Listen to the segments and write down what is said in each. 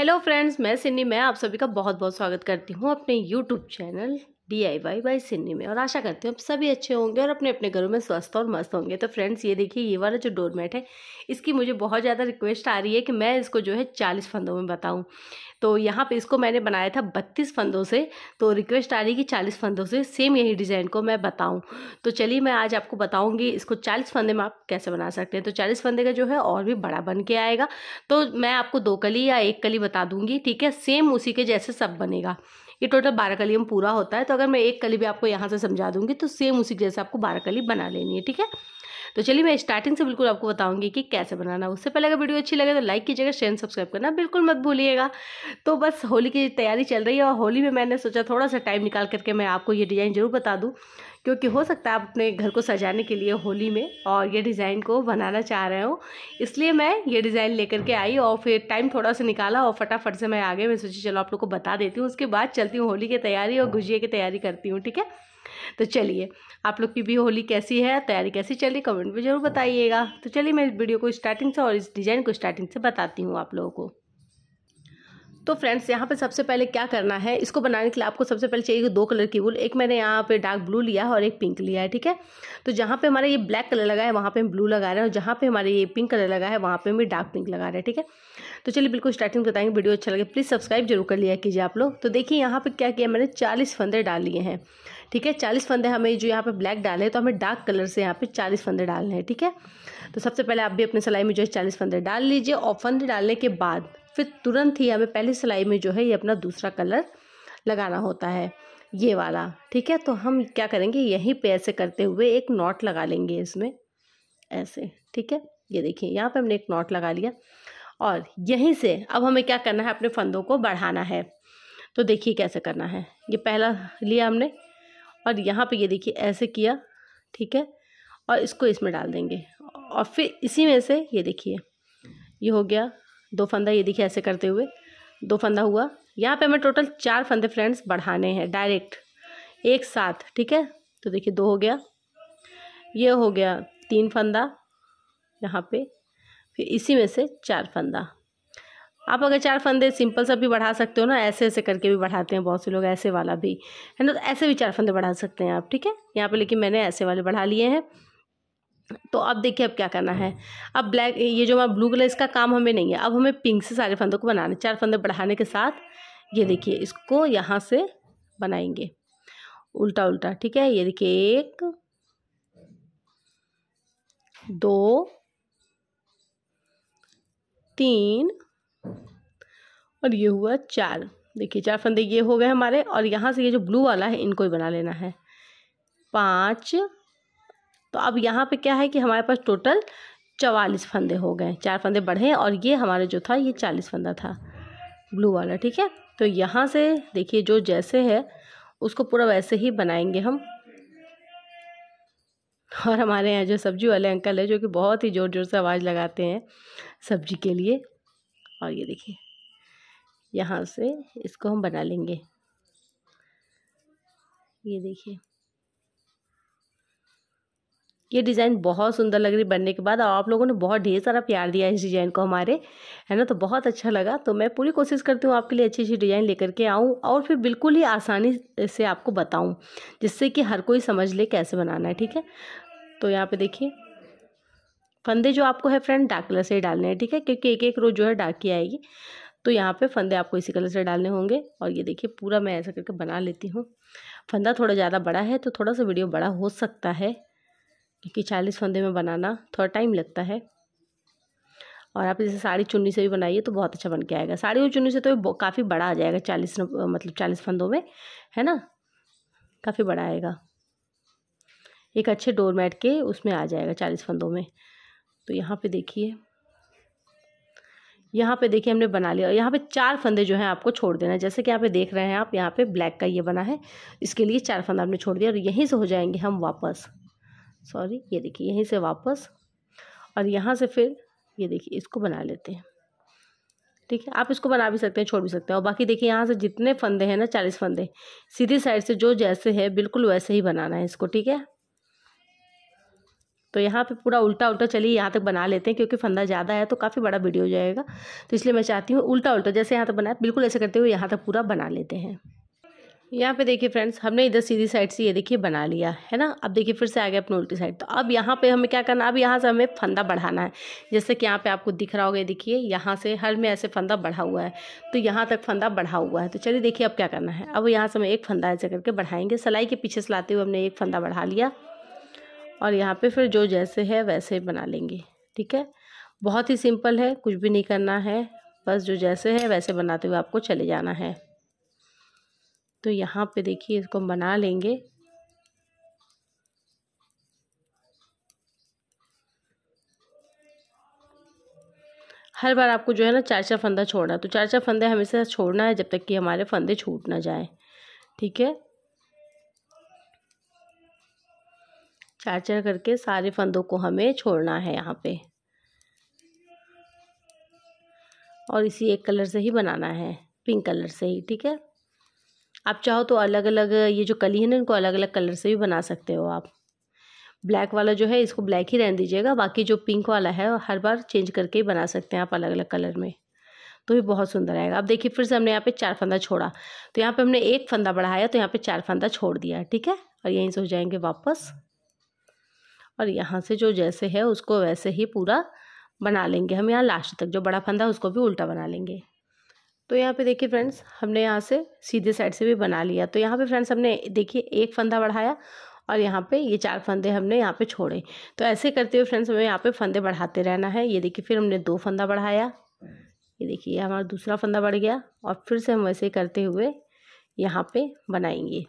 hello friends मैं सिन्नी मैं आप सभी का बहुत बहुत स्वागत करती हूँ अपने YouTube channel D I Y by Sinni में और आशा करते हैं आप सभी अच्छे होंगे और अपने अपने घरों में स्वस्थ और मस्त होंगे तो फ्रेंड्स ये देखिए ये वाला जो डोरमेट है इसकी मुझे बहुत ज़्यादा रिक्वेस्ट आ रही है कि मैं इसको जो है चालीस फंदों में बताऊँ तो यहाँ पे इसको मैंने बनाया था बत्तीस फंदों से तो रिक्वेस्ट आ रही है कि चालीस फंदों से सेम यही डिज़ाइन को मैं बताऊँ तो चलिए मैं आज आपको बताऊँगी इसको चालीस फंदे में आप कैसे बना सकते हैं तो चालीस फंदे का जो है और भी बड़ा बन के आएगा तो मैं आपको दो कली या एक कली बता दूँगी ठीक है सेम उसी के जैसे सब बनेगा ये टोटल बारह कली में पूरा होता है तो अगर मैं एक कली भी आपको यहाँ से समझा दूंगी तो सेम उसी जैसे आपको बारह कली बना लेनी है ठीक है तो चलिए मैं स्टार्टिंग से बिल्कुल आपको बताऊंगी कि कैसे बनाना उससे पहले अगर वीडियो अच्छी लगे तो लाइक कीजिएगा शेयर सब्सक्राइब करना बिल्कुल मत भूलिएगा तो बस होली की तैयारी चल रही है और होली में मैंने सोचा थोड़ा सा टाइम निकाल करके मैं आपको ये डिज़ाइन ज़रूर बता दूँ क्योंकि हो सकता है आप अपने घर को सजाने के लिए होली में और ये डिज़ाइन को बनाना चाह रहे हो इसलिए मैं ये डिज़ाइन लेकर के आई और फिर टाइम थोड़ा सा निकाला और फटाफट से मैं आगे मैं सोची चलो आप लोग को बता देती हूँ उसके बाद चलती हूँ होली की तैयारी और गुजिया की तैयारी करती हूँ ठीक है तो चलिए आप लोग की भी होली कैसी है तैयारी कैसी चल रही कमेंट में ज़रूर बताइएगा तो चलिए मैं इस वीडियो को स्टार्टिंग से और इस डिज़ाइन को स्टार्टिंग से बताती हूँ आप लोगों को तो फ्रेंड्स यहाँ पे सबसे पहले क्या करना है इसको बनाने के लिए आपको सबसे पहले चाहिए दो कलर की वूल एक मैंने यहाँ पे डार्क ब्लू लिया है और एक पिंक लिया है ठीक है तो जहाँ पे हमारा ये ब्लैक कलर लगा है वहाँ पे हम ब्लू लगा रहे हैं और जहाँ पे हमारे ये पिंक कलर लगा है वहाँ पे हम डार्क पिंक लगा रहे हैं ठीक है तो चलिए बिल्कुल स्टार्टिंग बताएंगे वीडियो अच्छा लगे प्लीज़ सब्सक्राइब जरूर कर लिया कीजिए आप लोग तो देखिए यहाँ पर क्या किया मैंने चालीस फंदे डाल लिए हैं ठीक है चालीस फंदे हमें जो यहाँ पे ब्लैक डाले तो हमें डार्क कलर से यहाँ पे चालीस फंदे डालने हैं ठीक है तो सबसे पहले आप भी अपने सिलाई में जो है चालीस फंदे डाल लीजिए और फंदे डालने के बाद फिर तुरंत ही हमें पहली सिलाई में जो है ये अपना दूसरा कलर लगाना होता है ये वाला ठीक है तो हम क्या करेंगे यहीं पे ऐसे करते हुए एक नॉट लगा लेंगे इसमें ऐसे ठीक है ये देखिए यहाँ पे हमने एक नॉट लगा लिया और यहीं से अब हमें क्या करना है अपने फंदों को बढ़ाना है तो देखिए कैसे करना है ये पहला लिया हमने और यहाँ पे ये देखिए ऐसे किया ठीक है और इसको इसमें डाल देंगे और फिर इसी में से ये देखिए ये हो गया दो फंदा ये देखिए ऐसे करते हुए दो फंदा हुआ यहाँ पे हमें टोटल चार फंदे फ्रेंड्स बढ़ाने हैं डायरेक्ट एक साथ ठीक है तो देखिए दो हो गया ये हो गया तीन फंदा यहाँ पे फिर इसी में से चार फंदा आप अगर चार फंदे सिंपल सा भी बढ़ा सकते हो ना ऐसे ऐसे करके भी बढ़ाते हैं बहुत से लोग ऐसे वाला भी है ना तो ऐसे भी चार फंदे बढ़ा सकते हैं आप ठीक है यहाँ पर लेकिन मैंने ऐसे वाले बढ़ा लिए हैं तो अब देखिए अब क्या करना है अब ब्लैक ये जो हमारा ब्लू कलर इसका काम हमें नहीं है अब हमें पिंक से सारे फंदों को बनाना चार फंदे बढ़ाने के साथ ये देखिए इसको यहाँ से बनाएंगे उल्टा उल्टा ठीक है ये देखिए एक दो तीन और ये हुआ चार देखिए चार फंदे ये हो गए हमारे और यहाँ से ये जो ब्लू वाला है इनको ही बना लेना है पाँच तो अब यहाँ पे क्या है कि हमारे पास टोटल चवालीस फंदे हो गए चार फंदे बढ़े और ये हमारे जो था ये चालीस फंदा था ब्लू वाला ठीक है तो यहाँ से देखिए जो जैसे है उसको पूरा वैसे ही बनाएंगे हम और हमारे यहाँ जो सब्जी वाले अंकल है जो कि बहुत ही ज़ोर ज़ोर से आवाज़ लगाते हैं सब्जी के लिए और ये देखिए यहाँ से इसको हम बना लेंगे ये देखिए ये डिज़ाइन बहुत सुंदर लग रही बनने के बाद और आप लोगों ने बहुत ढेर सारा प्यार दिया इस डिज़ाइन को हमारे है ना तो बहुत अच्छा लगा तो मैं पूरी कोशिश करती हूँ आपके लिए अच्छी अच्छी डिज़ाइन लेकर के आऊँ और फिर बिल्कुल ही आसानी से आपको बताऊँ जिससे कि हर कोई समझ ले कैसे बनाना है ठीक है तो यहाँ पर देखिए फंदे जो आपको है फ्रेंड डार्क कलर से डालने हैं ठीक है क्योंकि एक एक रोज जो है डार्क की आएगी तो यहाँ पे फंदे आपको इसी कलर से डालने होंगे और ये देखिए पूरा मैं ऐसा करके बना लेती हूँ फंदा थोड़ा ज़्यादा बड़ा है तो थोड़ा सा वीडियो बड़ा हो सकता है क्योंकि चालीस फंदे में बनाना थोड़ा टाइम लगता है और आप जैसे साड़ी चुन्नी से भी बनाइए तो बहुत अच्छा बन के आएगा साड़ी और चुन्नी से तो काफ़ी बड़ा आ जाएगा चालीस मतलब चालीस फंदों में है ना काफ़ी बड़ा आएगा एक अच्छे डोरमेट के उसमें आ जाएगा चालीस फंदों में तो यहाँ पे देखिए यहाँ पे देखिए हमने बना लिया यहाँ पे चार फंदे जो हैं आपको छोड़ देना है जैसे कि यहाँ पे देख रहे हैं आप यहाँ पे ब्लैक का ये बना है इसके लिए चार फंदा आपने छोड़ दिया और यहीं से हो जाएंगे हम वापस सॉरी ये देखिए यहीं से वापस और यहाँ से फिर ये देखिए इसको बना लेते हैं ठीक है आप इसको बना भी सकते हैं छोड़ भी सकते हैं और बाकी देखिए यहाँ से जितने फंदे हैं ना चालीस फंदे सीधी साइड से जो जैसे है बिल्कुल वैसे ही बनाना है इसको ठीक है तो यहाँ पे पूरा उल्टा उल्टा चलिए यहाँ तक बना लेते हैं क्योंकि फंदा ज़्यादा है तो काफ़ी बड़ा वीडियो हो जाएगा तो इसलिए मैं चाहती हूँ उल्टा उल्टा जैसे यहाँ तक बनाया बिल्कुल ऐसे करते हुए यहाँ तक पूरा बना लेते हैं यहाँ पे देखिए फ्रेंड्स हमने इधर सीधी साइड से ये देखिए बना लिया है ना अब देखिए फिर से आ गया अपनी उल्टी साइड तो अब यहाँ पे हमें क्या करना है अब यहाँ से हमें फंदा बढ़ाना है जैसे कि यहाँ पे आपको दिख रहा होगा देखिए यहाँ से हर में ऐसे फंदा बढ़ा हुआ है तो यहाँ तक फंदा बढ़ा हुआ है तो चलिए देखिए अब क्या करना है अब यहाँ से हमें एक फंदा ऐसे करके बढ़ाएंगे सिलाई के पीछे से लाते हुए हमने एक फंदा बढ़ा लिया और यहाँ पे फिर जो जैसे है वैसे ही बना लेंगे ठीक है बहुत ही सिंपल है कुछ भी नहीं करना है बस जो जैसे है वैसे बनाते हुए आपको चले जाना है तो यहाँ पे देखिए इसको हम बना लेंगे हर बार आपको जो है ना चार चार फंदा छोड़ना तो चार चार फंदे हमेशा छोड़ना है जब तक कि हमारे फंदे छूट ना जाए ठीक है चार चार करके सारे फंदों को हमें छोड़ना है यहाँ पे और इसी एक कलर से ही बनाना है पिंक कलर से ही ठीक है आप चाहो तो अलग अलग ये जो कली है ना इनको अलग अलग कलर से भी बना सकते हो आप ब्लैक वाला जो है इसको ब्लैक ही रहने दीजिएगा बाकी जो पिंक वाला है हर बार चेंज करके ही बना सकते हैं आप अलग अलग कलर में तो ये बहुत सुंदर आएगा अब देखिए फिर से हमने यहाँ पे चार फंदा छोड़ा तो यहाँ पे हमने एक फंदा बढ़ाया तो यहाँ पे चार फंदा छोड़ दिया ठीक है और यहीं से हो जाएंगे वापस और यहाँ से जो जैसे है उसको वैसे ही पूरा बना लेंगे हम यहाँ लास्ट तक जो बड़ा फंदा है उसको भी उल्टा बना लेंगे तो यहाँ पे देखिए फ्रेंड्स हमने यहाँ से सीधे साइड से भी बना लिया तो यहाँ पे फ्रेंड्स हमने देखिए एक फंदा बढ़ाया और यहाँ पे ये चार फंदे हमने यहाँ पे छोड़े तो ऐसे करते हुए फ्रेंड्स हमें यहाँ पे फंदे बढ़ाते रहना है ये देखिए फिर हमने दो फंदा बढ़ाया ये देखिए हमारा दूसरा फंदा बढ़ गया और फिर से हम वैसे करते हुए यहाँ पर बनाएंगे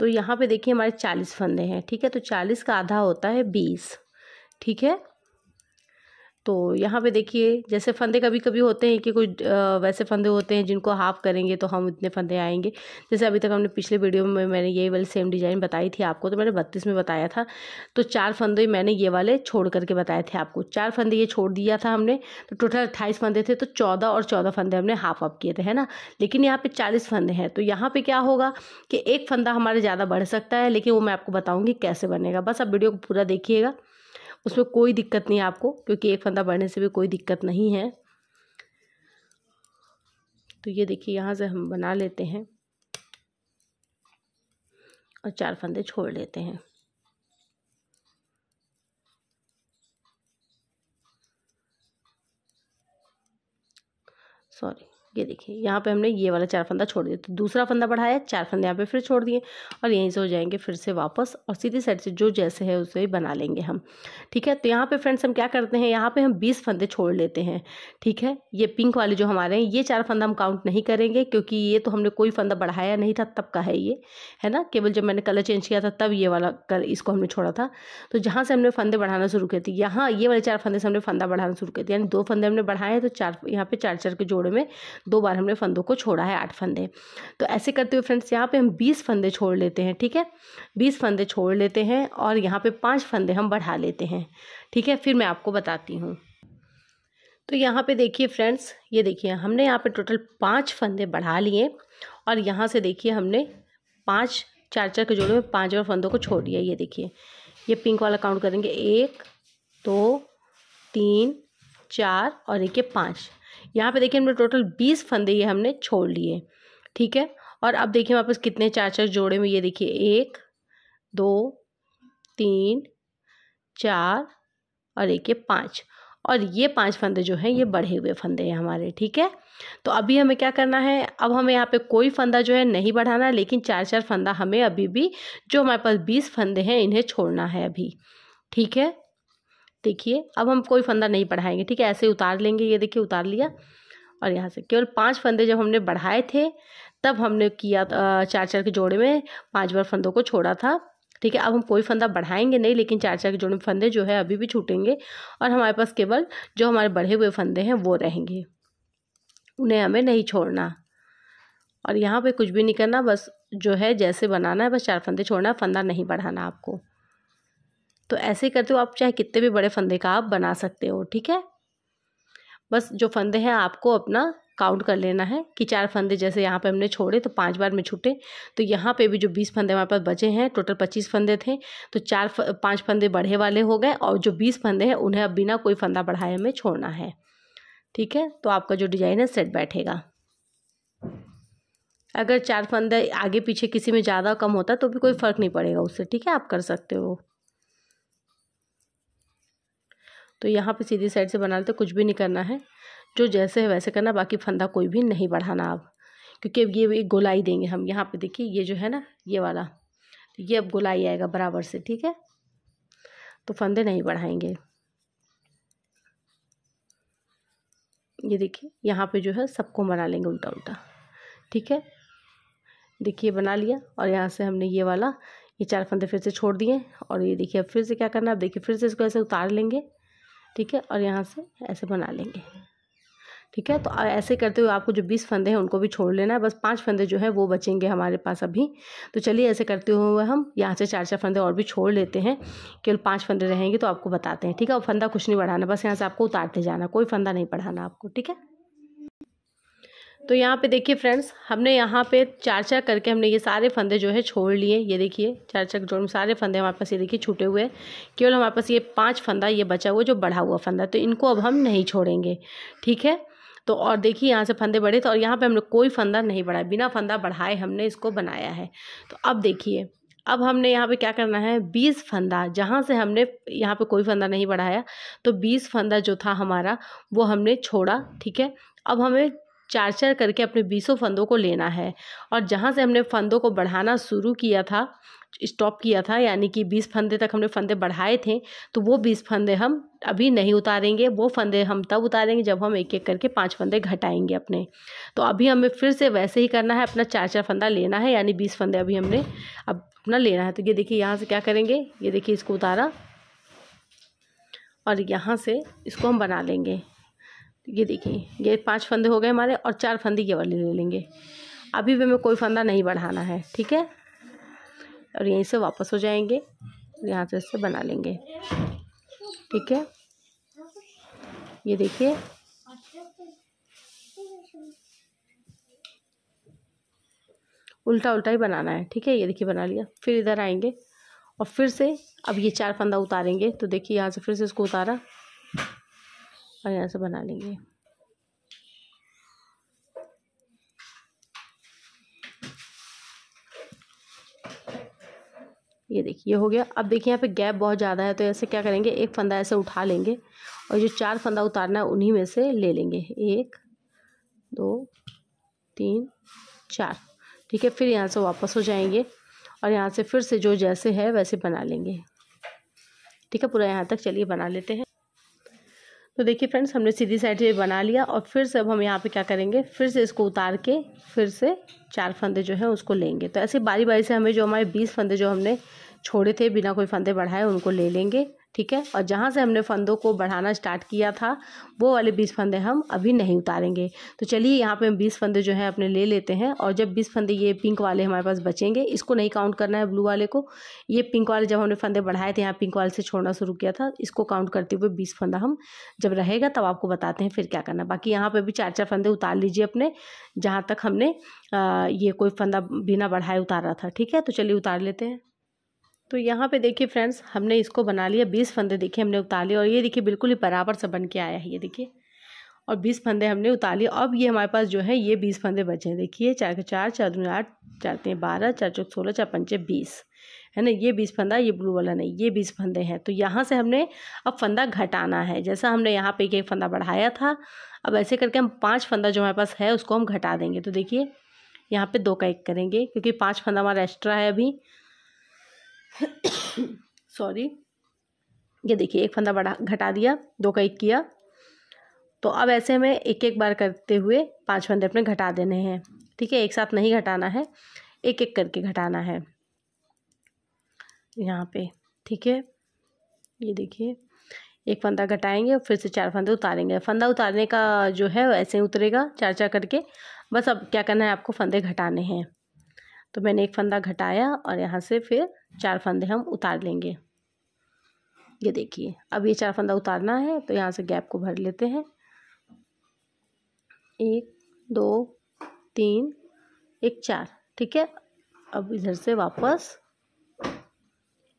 तो यहाँ पे देखिए हमारे चालीस फंदे हैं ठीक है तो चालीस का आधा होता है बीस ठीक है तो यहाँ पे देखिए जैसे फंदे कभी कभी होते हैं कि कुछ वैसे फंदे होते हैं जिनको हाफ करेंगे तो हम इतने फंदे आएंगे जैसे अभी तक हमने पिछले वीडियो में मैंने ये वाली सेम डिज़ाइन बताई थी आपको तो मैंने बत्तीस में बताया था तो चार फंदे मैंने ये वाले छोड़ करके बताए थे आपको चार फंदे ये छोड़ दिया था हमने तो टोटल अट्ठाईस फंदे थे तो चौदह और चौदह फंदे हमने हाफ अप किए थे है ना लेकिन यहाँ पर चालीस फंदे हैं तो यहाँ पर क्या होगा कि एक फंदा हमारे ज़्यादा बढ़ सकता है लेकिन वो मैं आपको बताऊँगी कैसे बनेगा बस आप वीडियो को पूरा देखिएगा उसमें कोई दिक्कत नहीं आपको क्योंकि एक फंदा बढ़ने से भी कोई दिक्कत नहीं है तो ये देखिए यहाँ से हम बना लेते हैं और चार फंदे छोड़ लेते हैं सॉरी ये देखिए यहाँ पे हमने ये वाला चार फंदा छोड़ दिया तो दूसरा फंदा बढ़ाया चार फंदे यहाँ पे फिर छोड़ दिए और यहीं से हो जाएंगे फिर से वापस और सीधी साइड से जो जैसे है उसे ही बना लेंगे हम ठीक है तो यहाँ पे फ्रेंड्स हम क्या करते हैं यहाँ पे हम बीस फंदे छोड़ लेते हैं ठीक है ये पिंक वाले जो हमारे हैं ये चार फंदा हम काउंट नहीं करेंगे क्योंकि ये तो हमने कोई फंदा बढ़ाया नहीं था तब का है ये है ना केवल जब मैंने कलर चेंज किया था तब ये वाला कलर इसको हमने छोड़ा था तो जहाँ से हमने फंदे बढ़ाना शुरू किए थे यहाँ ये वाले चार फंदे से हमने फंदा बढ़ाना शुरू किया था यानी दो फंदे हमने बढ़ाए तो चार यहाँ पे चार चार के जोड़े में दो बार हमने फंदों को छोड़ा है आठ फंदे तो ऐसे करते हुए फ्रेंड्स यहाँ पे हम बीस फंदे छोड़ लेते हैं ठीक है बीस फंदे छोड़ लेते हैं और यहाँ पे पाँच फंदे हम बढ़ा लेते हैं ठीक है फिर मैं आपको बताती हूँ तो यहाँ पे देखिए फ्रेंड्स ये देखिए हमने यहाँ पे टोटल पाँच फंदे बढ़ा लिए और यहाँ से देखिए हमने पाँच चार चार के जोड़े में पाँच बार फंदों को छोड़ दिया ये देखिए ये पिंक वाला काउंट करेंगे एक दो तीन चार और एक ये पाँच यहाँ पे देखिए हमने टोटल बीस फंदे ये हमने छोड़ लिए ठीक है और अब देखिए हमारे पास कितने चार चार जोड़े में ये देखिए एक दो तीन चार और एक ये पाँच और ये पांच फंदे जो हैं ये बढ़े हुए फंदे हैं हमारे ठीक है तो अभी हमें क्या करना है अब हमें यहाँ पे कोई फंदा जो है नहीं बढ़ाना लेकिन चार चार फंदा हमें अभी भी जो हमारे पास बीस फंदे हैं इन्हें छोड़ना है अभी ठीक है देखिए अब हम कोई फंदा नहीं बढ़ाएंगे ठीक है ऐसे उतार लेंगे ये देखिए उतार लिया और यहाँ से केवल पांच फंदे जब हमने बढ़ाए थे तब हमने किया चार चार के जोड़े में पांच बार फंदों को छोड़ा था ठीक है अब हम कोई फंदा बढ़ाएंगे नहीं लेकिन चार चार के जोड़े में फंदे जो है अभी भी छूटेंगे और हमारे पास केवल जो हमारे बढ़े हुए फंदे हैं वो रहेंगे उन्हें हमें नहीं छोड़ना और यहाँ पर कुछ भी नहीं करना बस जो है जैसे बनाना है बस चार फंदे छोड़ना फंदा नहीं बढ़ाना आपको तो ऐसे करते हो आप चाहे कितने भी बड़े फंदे का आप बना सकते हो ठीक है बस जो फंदे हैं आपको अपना काउंट कर लेना है कि चार फंदे जैसे यहाँ पे हमने छोड़े तो पांच बार में छूटे तो यहाँ पे भी जो बीस फंदे हमारे पास बचे हैं टोटल पच्चीस फंदे थे तो चार पांच फंदे बढ़े वाले हो गए और जो बीस फंदे हैं उन्हें अब बिना कोई फंदा बढ़ाए हमें छोड़ना है ठीक है तो आपका जो डिजाइन है सेट बैठेगा अगर चार फंदे आगे पीछे किसी में ज़्यादा कम होता तो भी कोई फ़र्क नहीं पड़ेगा उससे ठीक है आप कर सकते हो तो यहाँ पे सीधी साइड से बना लेते कुछ भी नहीं करना है जो जैसे है वैसे करना बाकी फंदा कोई भी नहीं बढ़ाना आप क्योंकि अब ये गोलाई देंगे हम यहाँ पे देखिए ये जो है ना ये वाला तो ये अब गोलाई आएगा बराबर से ठीक है तो फंदे नहीं बढ़ाएंगे ये देखिए यहाँ पे जो है सबको बना लेंगे उल्टा उल्टा ठीक है देखिए बना लिया और यहाँ से हमने ये वाला ये चार फंदे फिर से छोड़ दिए और ये देखिए अब फिर से क्या करना है अब देखिए फिर से इसको ऐसे उतार लेंगे ठीक है और यहाँ से ऐसे बना लेंगे ठीक है तो ऐसे करते हुए आपको जो बीस फंदे हैं उनको भी छोड़ लेना है बस पांच फंदे जो है वो बचेंगे हमारे पास अभी तो चलिए ऐसे करते हुए हम यहाँ से चार चार फंदे और भी छोड़ लेते हैं केवल पांच फंदे रहेंगे तो आपको बताते हैं ठीक है और फंदा कुछ नहीं बढ़ाना बस यहाँ से आपको उतारते जाना कोई फंदा नहीं बढ़ाना आपको ठीक है तो यहाँ पे देखिए फ्रेंड्स हमने यहाँ पे चार चार करके हमने ये सारे फंदे जो है छोड़ लिए ये देखिए चार चार जोड़ में सारे फंदे हमारे पास ये देखिए छूटे हुए केवल हमारे पास ये पांच फंदा ये बचा हुआ जो बढ़ा हुआ फंदा तो इनको अब हम नहीं छोड़ेंगे ठीक है तो और देखिए यहाँ से फंदे बढ़े तो और यहाँ पर हमने कोई फंदा नहीं बढ़ाया बिना फंदा बढ़ाए हमने इसको बनाया है तो अब देखिए अब हमने यहाँ पे क्या करना है बीस फंदा जहाँ से हमने यहाँ पे कोई फंदा नहीं बढ़ाया तो बीस फंदा जो था हमारा वो हमने छोड़ा ठीक है अब हमें चार चार करके अपने बीसों फंदों को लेना है और जहाँ से हमने फंदों को बढ़ाना शुरू किया था स्टॉप किया था यानी कि बीस फंदे तक हमने फंदे बढ़ाए थे तो वो बीस फंदे हम अभी नहीं उतारेंगे वो फंदे हम तब उतारेंगे जब हम एक एक करके पांच फंदे घटाएंगे अपने तो अभी हमें फिर से वैसे ही करना है अपना चार चार फंदा लेना है यानी बीस फंदे अभी हमने अब अपना लेना है तो ये देखिए यहाँ से क्या करेंगे ये देखिए इसको उतारा और यहाँ से इसको हम बना लेंगे ये देखिए ये पांच फंदे हो गए हमारे और चार फंदी ये वाले ले लेंगे अभी भी हमें कोई फंदा नहीं बढ़ाना है ठीक है और यहीं से वापस हो जाएंगे यहाँ से इससे बना लेंगे ठीक है ये देखिए उल्टा उल्टा ही बनाना है ठीक है ये देखिए बना लिया फिर इधर आएंगे और फिर से अब ये चार फंदा उतारेंगे तो देखिए यहाँ से फिर से इसको उतारा और यहाँ से बना लेंगे ये देखिए हो गया अब देखिए यहाँ पे गैप बहुत ज़्यादा है तो ऐसे क्या करेंगे एक फंदा ऐसे उठा लेंगे और जो चार फंदा उतारना है उन्हीं में से ले लेंगे एक दो तीन चार ठीक है फिर यहाँ से वापस हो जाएंगे और यहाँ से फिर से जो जैसे है वैसे बना लेंगे ठीक है पूरा यहाँ तक चलिए बना लेते हैं तो देखिए फ्रेंड्स हमने सीधी साइड ये बना लिया और फिर से अब हम यहाँ पे क्या करेंगे फिर से इसको उतार के फिर से चार फंदे जो है उसको लेंगे तो ऐसे बारी बारी से हमें जो हमारे बीस फंदे जो हमने छोड़े थे बिना कोई फंदे बढ़ाए उनको ले लेंगे ठीक है और जहाँ से हमने फंदों को बढ़ाना स्टार्ट किया था वो वाले बीस फंदे हम अभी नहीं उतारेंगे तो चलिए यहाँ पे हम बीस फंदे जो है अपने ले लेते हैं और जब बीस फंदे ये पिंक वाले हमारे पास बचेंगे इसको नहीं काउंट करना है ब्लू वाले को ये पिंक वाले जब हमने फंदे बढ़ाए थे यहाँ पिंक वाले से छोड़ना शुरू किया था इसको काउंट करते हुए बीस फंदा हम जब रहेगा तब आपको बताते हैं फिर क्या करना बाकी यहाँ पर भी चार चार फंदे उतार लीजिए अपने जहाँ तक हमने ये कोई फंदा बिना बढ़ाए उतारा था ठीक है तो चलिए उतार लेते हैं तो यहाँ पे देखिए फ्रेंड्स हमने इसको बना लिया बीस फंदे देखिए हमने उतार लिए और ये देखिए बिल्कुल ही बराबर सा बन के आया है ये देखिए और बीस फंदे हमने उतार लिए अब ये हमारे पास जो है ये बीस फंदे बचे हैं देखिए चार के चार चार दून आठ चार तीन बारह चार चौक सोलह चार पंचे बीस है ना ये बीस फंदा ये ब्लू वाला नहीं ये बीस फंदे हैं तो यहाँ से हमने अब फंदा घटाना है जैसा हमने यहाँ पर एक एक फंदा बढ़ाया था अब ऐसे करके हम पाँच फंदा जो हमारे पास है उसको हम घटा देंगे तो देखिए यहाँ पर दो का एक करेंगे क्योंकि पाँच फंदा हमारा एक्स्ट्रा है अभी सॉरी ये देखिए एक फंदा बढ़ा घटा दिया दो का एक किया तो अब ऐसे में एक एक बार करते हुए पांच फंदे अपने घटा देने हैं ठीक है एक साथ नहीं घटाना है एक एक करके घटाना है यहाँ पे ठीक है ये देखिए एक फंदा घटाएंगे फिर से चार फंदे उतारेंगे फंदा उतारने का जो है वैसे उतरेगा चार चार करके बस अब क्या करना है आपको फंदे घटाने हैं तो मैंने एक फंदा घटाया और यहाँ से फिर चार फंदे हम उतार लेंगे ये देखिए अब ये चार फंदा उतारना है तो यहाँ से गैप को भर लेते हैं एक दो तीन एक चार ठीक है अब इधर से वापस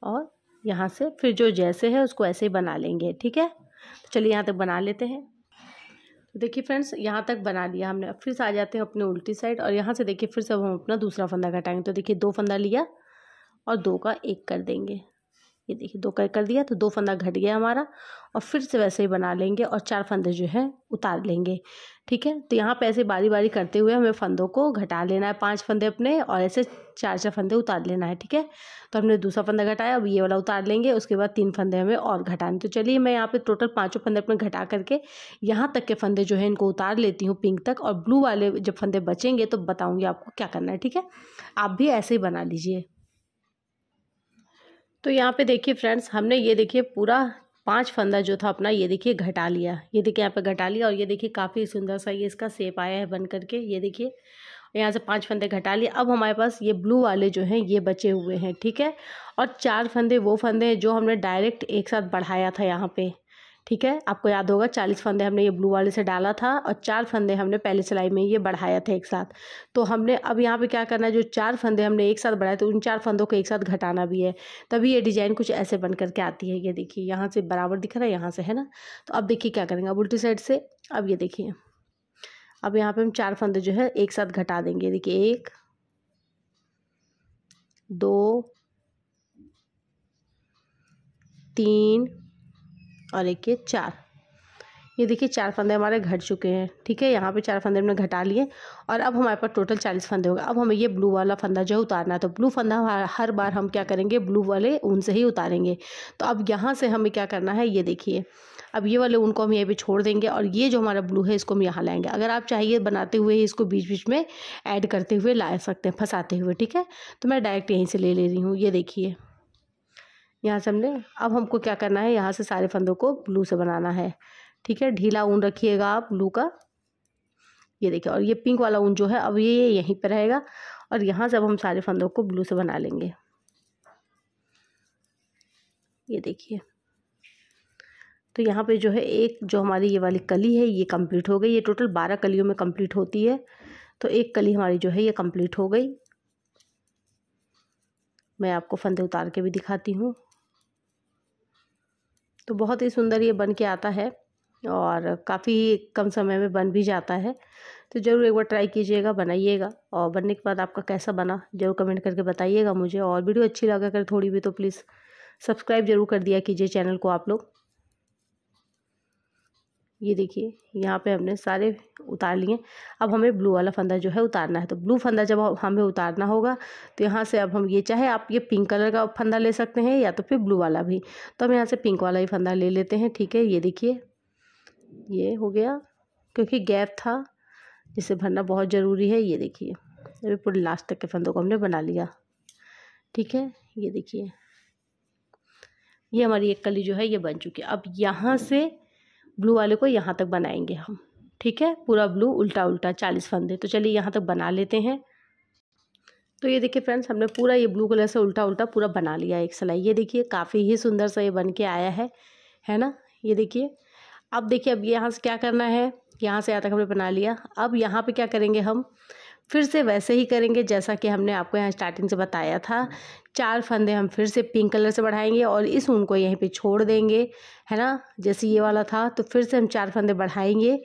और यहाँ से फिर जो जैसे है उसको ऐसे ही बना लेंगे ठीक है तो चलिए यहाँ तक बना लेते हैं तो देखिए फ्रेंड्स यहाँ तक बना लिया हमने फिर से आ जाते हैं अपने उल्टी साइड और यहाँ से देखिए फिर से हम अपना दूसरा फंदा घटाएंगे तो देखिए दो फंदा लिया और दो का एक कर देंगे ये देखिए दो कर कर दिया तो दो फंदा घट गया हमारा और फिर से वैसे ही बना लेंगे और चार फंदे जो है उतार लेंगे ठीक है तो यहाँ पे ऐसे बारी बारी करते हुए हमें फंदों को घटा लेना है पांच फंदे अपने और ऐसे चार चार फंदे उतार लेना है ठीक है तो हमने दूसरा फंदा घटाया अब ये वाला उतार लेंगे उसके बाद तीन फंदे हमें और घटाने तो चलिए मैं यहाँ पर टोटल पाँचों फंदे अपने घटा करके यहाँ तक के फंदे जो है इनको उतार लेती हूँ पिंक तक और ब्लू वाले जब फंदे बचेंगे तो बताऊँगी आपको क्या करना है ठीक है आप भी ऐसे ही बना लीजिए तो यहाँ पे देखिए फ्रेंड्स हमने ये देखिए पूरा पांच फंदा जो था अपना ये देखिए घटा लिया ये देखिए यहाँ पे घटा लिया और ये देखिए काफ़ी सुंदर सा ये इसका सेप आया है बन करके ये देखिए यहाँ से पांच फंदे घटा लिए अब हमारे पास ये ब्लू वाले जो हैं ये बचे हुए हैं ठीक है और चार फंदे वो फंदे हैं जो हमने डायरेक्ट एक साथ बढ़ाया था यहाँ पर ठीक है आपको याद होगा चालीस फंदे हमने ये ब्लू वाले से डाला था और चार फंदे हमने पहले सिलाई में ये बढ़ाया था एक साथ तो हमने अब यहाँ पे क्या करना है जो चार फंदे हमने एक साथ बढ़ाए तो उन चार फंदों को एक साथ घटाना भी है तभी ये डिज़ाइन कुछ ऐसे बन करके आती है ये देखिए यहाँ से बराबर दिख रहा है यहाँ से है ना तो अब देखिए क्या करेंगे अब उल्टी साइड से अब ये देखिए अब यहाँ पर हम चार फंदे जो है एक साथ घटा देंगे देखिए एक दो तीन और एक ये चार ये देखिए चार फंदे हमारे घट चुके हैं ठीक है यहाँ पे चार फंदे हमने घटा लिए और अब हमारे पास टोटल चालीस फंदे होगा अब हमें ये ब्लू वाला फंदा जो है उतारना है तो ब्लू फंदा हर बार हम क्या करेंगे ब्लू वाले ऊन से ही उतारेंगे तो अब यहाँ से हमें क्या करना है ये देखिए अब ये वाले ऊन को हम यहाँ पर छोड़ देंगे और ये जो हमारा ब्लू है इसको हम यहाँ लाएंगे अगर आप चाहिए बनाते हुए ही इसको बीच बीच में ऐड करते हुए ला सकते हैं फंसाते हुए ठीक है तो मैं डायरेक्ट यहीं से ले ले रही हूँ ये देखिए यहाँ से हमने अब हमको क्या करना है यहाँ से सारे फंदों को ब्लू से बनाना है ठीक है ढीला ऊन रखिएगा आप ब्लू का ये देखिए और ये पिंक वाला ऊन जो है अब ये यहीं पर रहेगा और यहाँ से अब हम सारे फंदों को ब्लू से बना लेंगे ये देखिए तो यहाँ पे जो है एक जो हमारी ये वाली कली है ये कंप्लीट हो गई ये टोटल बारह कलियों में कंप्लीट होती है तो एक कली हमारी जो है ये कंप्लीट हो गई मैं आपको फंदे उतार के भी दिखाती हूँ तो बहुत ही सुंदर ये बन के आता है और काफ़ी कम समय में बन भी जाता है तो ज़रूर एक बार ट्राई कीजिएगा बनाइएगा और बनने के बाद आपका कैसा बना जरूर कमेंट करके बताइएगा मुझे और वीडियो अच्छी लगा कर थोड़ी भी तो प्लीज़ सब्सक्राइब जरूर कर दिया कीजिए चैनल को आप लोग ये देखिए यहाँ पे हमने सारे उतार लिए अब हमें ब्लू वाला फंदा जो है उतारना है तो ब्लू फंदा जब हमें उतारना होगा तो यहाँ से अब हम ये चाहे आप ये पिंक कलर का फंदा ले सकते हैं या तो फिर ब्लू वाला भी तो हम यहाँ से पिंक वाला ही फंदा ले लेते हैं ठीक है ये देखिए ये हो गया क्योंकि गैप था जिसे भरना बहुत ज़रूरी है ये देखिए अभी पूरे लास्ट तक के फंदों को हमने बना लिया ठीक है ये देखिए ये हमारी एक कली जो है ये बन चुकी है अब यहाँ से ब्लू वाले को यहाँ तक बनाएंगे हम ठीक है पूरा ब्लू उल्टा उल्टा चालीस फंदे तो चलिए यहाँ तक बना लेते हैं तो ये देखिए फ्रेंड्स हमने पूरा ये ब्लू कलर से उल्टा उल्टा पूरा बना लिया एक सिलाई ये देखिए काफ़ी ही सुंदर सा ये बन के आया है है ना ये देखिए अब देखिए अब यहाँ से क्या करना है यहाँ से यहाँ तक हमने बना लिया अब यहाँ पे क्या करेंगे हम फिर से वैसे ही करेंगे जैसा कि हमने आपको यहाँ स्टार्टिंग से बताया था चार फंदे हम फिर से पिंक कलर से बढ़ाएंगे और इस ऊन को यहीं पे छोड़ देंगे है ना जैसे ये वाला था तो फिर से हम चार फंदे बढ़ाएंगे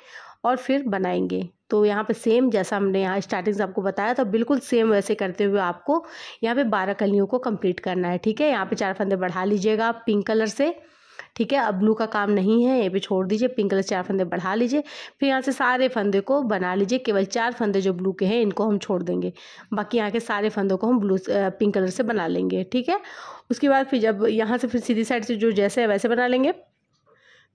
और फिर बनाएंगे तो यहाँ पे सेम जैसा हमने यहाँ स्टार्टिंग से आपको बताया था बिल्कुल सेम वैसे करते हुए आपको यहाँ पे बारह कलियों को कंप्लीट करना है ठीक है यहाँ पे चार फंदे बढ़ा लीजिएगा आप पिंक कलर से ठीक है अब ब्लू का काम नहीं है ये भी छोड़ दीजिए पिंक कलर चार फंदे बढ़ा लीजिए फिर यहाँ से सारे फंदे को बना लीजिए केवल चार फंदे जो ब्लू के हैं इनको हम छोड़ देंगे बाकी यहाँ के सारे फंदों को हम ब्लू पिंक कलर से बना लेंगे ठीक है उसके बाद फिर जब यहाँ से फिर सीधी साइड से जो जैसे है वैसे बना लेंगे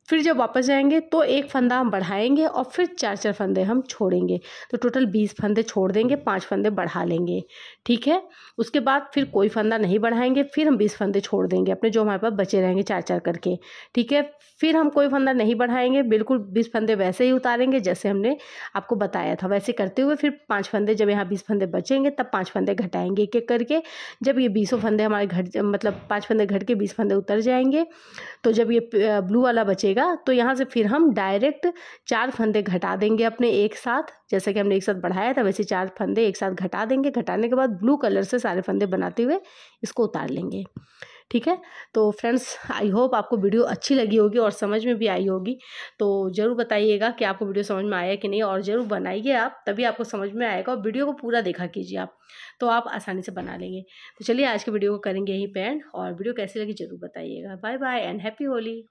फिर जब वापस जाएंगे तो एक फंदा हम बढ़ाएंगे और फिर चार चार फंदे हम छोड़ेंगे तो टोटल बीस फंदे छोड़ देंगे पांच फंदे बढ़ा लेंगे ठीक है उसके बाद फिर कोई फंदा नहीं बढ़ाएंगे फिर हम बीस फंदे छोड़ देंगे अपने जो हमारे पास बचे रहेंगे चार चार करके ठीक है फिर हम कोई फंदा नहीं बढ़ाएंगे बिल्कुल बीस फंदे वैसे ही उतारेंगे जैसे हमने आपको बताया था वैसे करते हुए फिर पाँच फंदे जब यहाँ बीस फंदे बचेंगे तब पाँच फंदे घटाएंगे एक एक करके जब ये बीसों फंदे हमारे घट मतलब पाँच फंदे घट के बीस फंदे उतर जाएंगे तो जब ये ब्लू वाला बचेगा लीजिएगा तो यहाँ से फिर हम डायरेक्ट चार फंदे घटा देंगे अपने एक साथ जैसे कि हमने एक साथ बढ़ाया था वैसे चार फंदे एक साथ घटा देंगे घटाने के बाद ब्लू कलर से सारे फंदे बनाते हुए इसको उतार लेंगे ठीक है तो फ्रेंड्स आई होप आपको वीडियो अच्छी लगी होगी और समझ में भी आई होगी तो ज़रूर बताइएगा कि आपको वीडियो समझ में आया कि नहीं और ज़रूर बनाइए आप तभी आपको समझ में आएगा और वीडियो को पूरा देखा कीजिए आप तो आप आसानी से बना लेंगे तो चलिए आज के वीडियो को करेंगे यहीं पेंड और वीडियो कैसी लगी ज़रूर बताइएगा bye bye and happy Holi